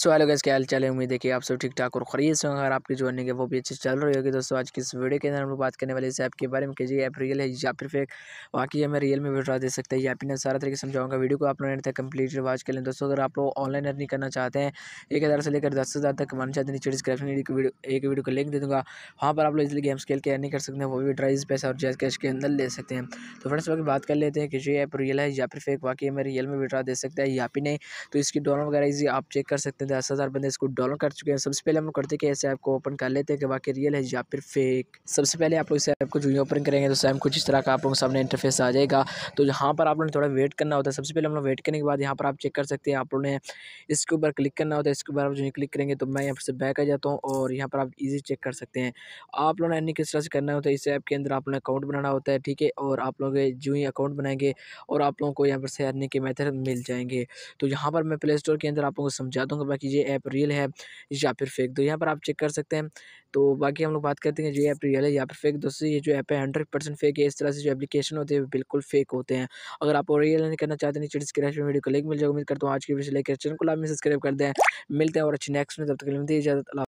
so hello guys क्या हाल चाल है उम्मीद है कि आप सब ठीक ठाक और खरीद से अगर आपकी जर्नी है वो भी अच्छी चल रही होगी दोस्तों आज की इस वीडियो के अंदर हम लोग बात करने वाले इस ऐप के बारे में कीजिए जी ऐप रियल है या फिर फेक वाकई हमें रियल में विड्रा दे सकते हैं या फिर सारा तरीके समझाऊंगा वीडियो को आप लोग ने कंप्लीट वॉच कर लें दोस्तों अगर आप लोग ऑनलाइन अर्निंग करना चाहते हैं एक हज़ार से लेकर दस हज़ार तक मान चाहते नीचे डिस्क्रिप्शन एक वीडियो एक वीडियो लिंक दे दूँगा वहाँ पर आप लोग इसलिए गेम्स खेल के अर्निंग कर सकते हैं वो भी ड्राइज पैसा और जैस कैश के अंदर ले सकते हैं तो फ्रेंड्स वक्त बात कर लेते हैं कि जी ऐप रियल है या फिर फेक वाकई हमें रियल में विड्रा दे सकता है या फिर नहीं तो इसकी डोनर वगैरह इजी आप चेक कर सकते हैं दस हज़ार बंदे इसको डाउनलोड कर चुके हैं सबसे पहले हम लोग करते हैं ऐसे ऐप को ओपन कर लेते हैं कि वाकई रियल है या फिर फेक सबसे पहले आप लोग इस ऐप को जो ओपन करेंगे तो सैम कुछ इस तरह का आप के सामने इंटरफेस आ जाएगा तो यहाँ पर आप लोगों ने थोड़ा वेट करना होता है सबसे पहले हम लोग वेट करने के बाद यहाँ पर आप चेक कर सकते हैं आप लोगों ने इसके ऊपर क्लिक करना होता है इसके ऊपर आप जो क्लिक करेंगे तो मैं यहाँ पर से बैक आ जाता हूँ और यहाँ पर आप ईजी चेक कर सकते हैं आप लोगों ने किस तरह से करना होता है इस ऐप के अंदर आप लोगों ने अकाउंट बनाना होता है ठीक है और आप लोग जो ही अकाउंट बनाएंगे और आप लोगों को यहाँ पर से अर्निंग के मेथड मिल जाएंगे तो यहाँ पर मैं प्ले स्टोर के अंदर आप लोगों को समझा दूँगा कीजिए ऐप रियल है या फिर फेक तो यहाँ पर आप चेक कर सकते हैं तो बाकी हम लोग बात करते हैं जो ऐप रियल है या फिर फेक दोस्तों ये जो ऐप है हंड्रेड परसेंट फेक है इस तरह से जो एप्लीकेशन होते हैं बिल्कुल फेक होते हैं अगर आप रियल नहीं करना चाहते नहीं चिट्स में वीडियो को लिंक मिल जाएगा उम्मीद करता हूँ आज की वीडियो लेकर चैनल को आप में सब्सक्राइब कर दें मिलते हैं और अच्छे नेक्स्ट में तब तक मिलती है इजाजत